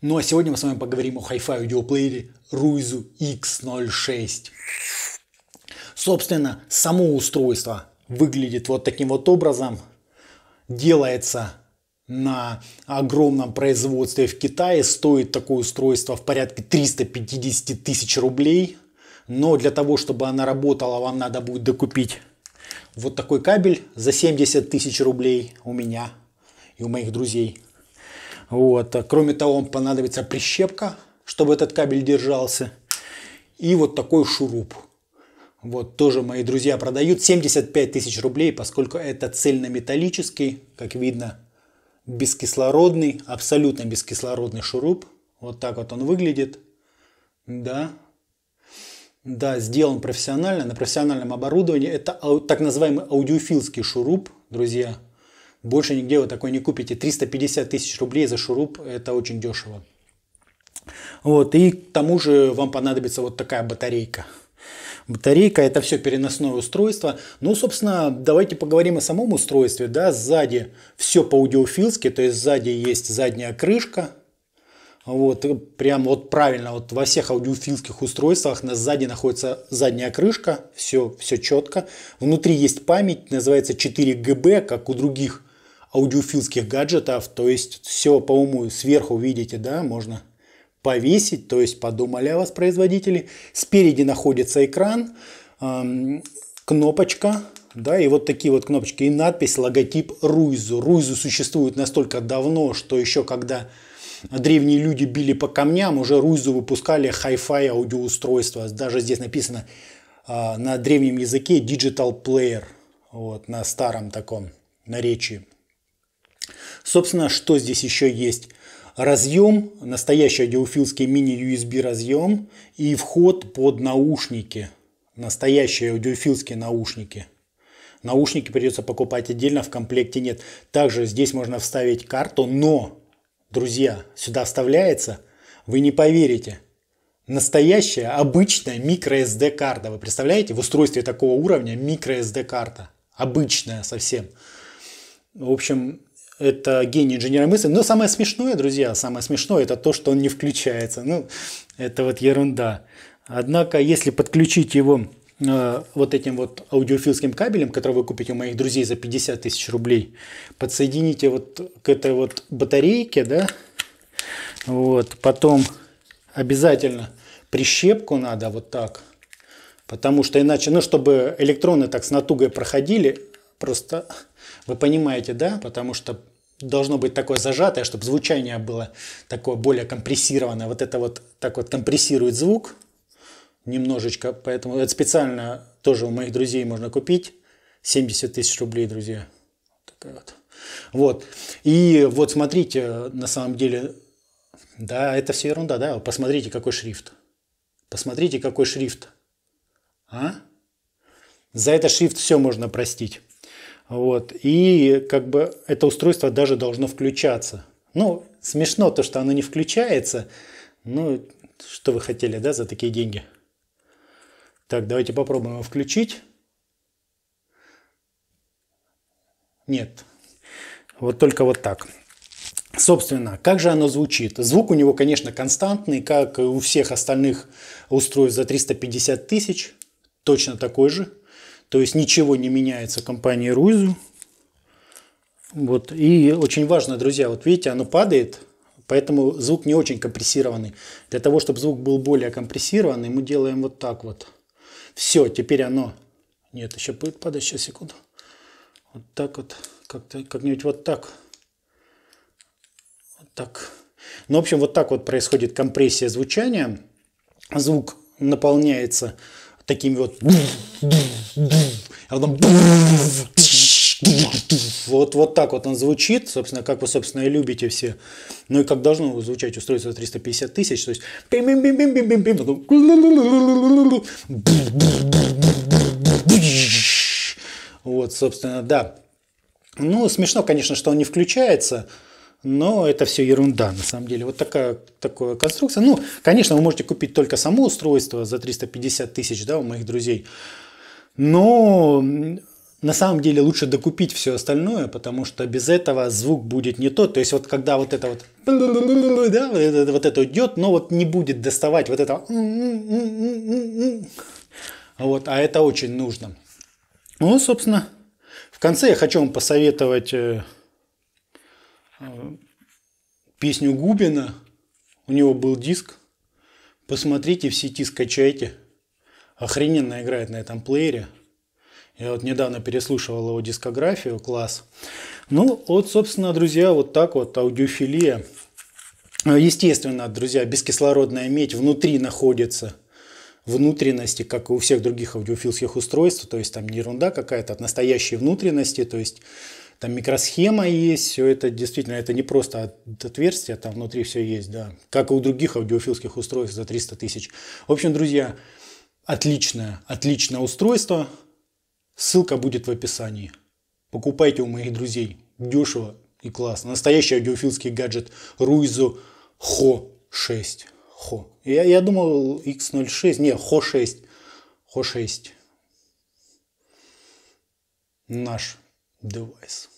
Ну а сегодня мы с вами поговорим о Hi-Fi аудиоплеере Ruizu X06. Собственно, само устройство выглядит вот таким вот образом. Делается на огромном производстве в Китае. Стоит такое устройство в порядке 350 тысяч рублей. Но для того, чтобы она работала, вам надо будет докупить вот такой кабель за 70 тысяч рублей у меня и у моих друзей. Вот. Кроме того, вам понадобится прищепка, чтобы этот кабель держался. И вот такой шуруп. Вот тоже мои друзья продают 75 тысяч рублей, поскольку это цельнометаллический, как видно, бескислородный, абсолютно бескислородный шуруп. Вот так вот он выглядит. Да. Да, сделан профессионально, на профессиональном оборудовании. Это так называемый аудиофильский шуруп, друзья. Больше нигде вы такой не купите. 350 тысяч рублей за шуруп – это очень дешево. Вот, и к тому же вам понадобится вот такая батарейка. Батарейка – это все переносное устройство. Ну, собственно, давайте поговорим о самом устройстве. Да? Сзади все по-аудиофилски, то есть сзади есть задняя крышка, вот, прям вот правильно, вот во всех аудиофилских устройствах на сзади находится задняя крышка, все, все четко. Внутри есть память, называется 4 ГБ, как у других аудиофилских гаджетов, то есть все по уму сверху видите, да, можно повесить, то есть подумали о вас производители. Спереди находится экран, эм, кнопочка, да, и вот такие вот кнопочки и надпись, логотип Руйзу. Руйзу существует настолько давно, что еще когда древние люди били по камням, уже Руйзу выпускали хай-фай аудиоустройства. Даже здесь написано э, на древнем языке digital player, вот, на старом таком наречии. Собственно, что здесь еще есть? Разъем, настоящий аудиофилский мини-USB разъем и вход под наушники, настоящие аудиофилские наушники. Наушники придется покупать отдельно, в комплекте нет. Также здесь можно вставить карту, но, друзья, сюда вставляется, вы не поверите, настоящая обычная microSD карта. Вы представляете, в устройстве такого уровня microSD карта. Обычная совсем. В общем, это гений инженера мысли. Но самое смешное, друзья, самое смешное, это то, что он не включается. Ну, это вот ерунда. Однако, если подключить его э, вот этим вот аудиофильским кабелем, который вы купите у моих друзей за 50 тысяч рублей, подсоедините вот к этой вот батарейке, да, вот, потом обязательно прищепку надо вот так, потому что иначе, ну, чтобы электроны так с натугой проходили, просто вы понимаете, да? Потому что должно быть такое зажатое, чтобы звучание было такое более компрессированное. Вот это вот так вот компрессирует звук немножечко. Поэтому это специально тоже у моих друзей можно купить. 70 тысяч рублей, друзья. Такая вот. Вот. И вот смотрите, на самом деле, да, это все ерунда, да. Посмотрите, какой шрифт. Посмотрите, какой шрифт. А? За это шрифт все можно простить. Вот. И как бы это устройство даже должно включаться. Ну, смешно то, что оно не включается. Ну, что вы хотели, да, за такие деньги? Так, давайте попробуем его включить. Нет. Вот только вот так. Собственно, как же оно звучит? Звук у него, конечно, константный, как и у всех остальных устройств за 350 тысяч. Точно такой же, то есть ничего не меняется компании Руизу. Вот. И очень важно, друзья, вот видите, оно падает, поэтому звук не очень компрессированный. Для того, чтобы звук был более компрессированный, мы делаем вот так вот. Все, теперь оно... Нет, еще будет падать, сейчас, секунду. Вот так вот, как-то, как-нибудь вот так. Вот так. Ну, в общем, вот так вот происходит компрессия звучания. Звук наполняется такими вот... А вот, вот так вот он звучит, собственно, как вы, собственно, и любите все. Ну и как должно звучать устройство 350 тысяч, то есть... Вот, собственно, да. Ну, смешно, конечно, что он не включается, но это все ерунда на самом деле. Вот такая такая конструкция. Ну, конечно, вы можете купить только само устройство за 350 тысяч, да, у моих друзей. Но на самом деле лучше докупить все остальное, потому что без этого звук будет не тот. То есть вот когда вот это вот, да, вот это, вот это идет, но вот не будет доставать вот это. Вот, а это очень нужно. Ну, собственно, в конце я хочу вам посоветовать э, песню Губина. У него был диск. Посмотрите в сети, скачайте. Охрененно играет на этом плеере. Я вот недавно переслушивал его дискографию, класс. Ну, вот, собственно, друзья, вот так вот аудиофилия. А, естественно, друзья, бескислородная медь внутри находится внутренности, как и у всех других аудиофильских устройств, то есть там не ерунда какая-то, от настоящей внутренности, то есть там микросхема есть, все это действительно, это не просто отверстие, там внутри все есть, да. Как и у других аудиофильских устройств за 300 тысяч. В общем, друзья, отличное, отличное устройство. Ссылка будет в описании. Покупайте у моих друзей. Дешево и классно. Настоящий аудиофильский гаджет Ruizu Ho 6. Ho. Я, я думал X06. Не, Ho 6. Ho 6. Наш device.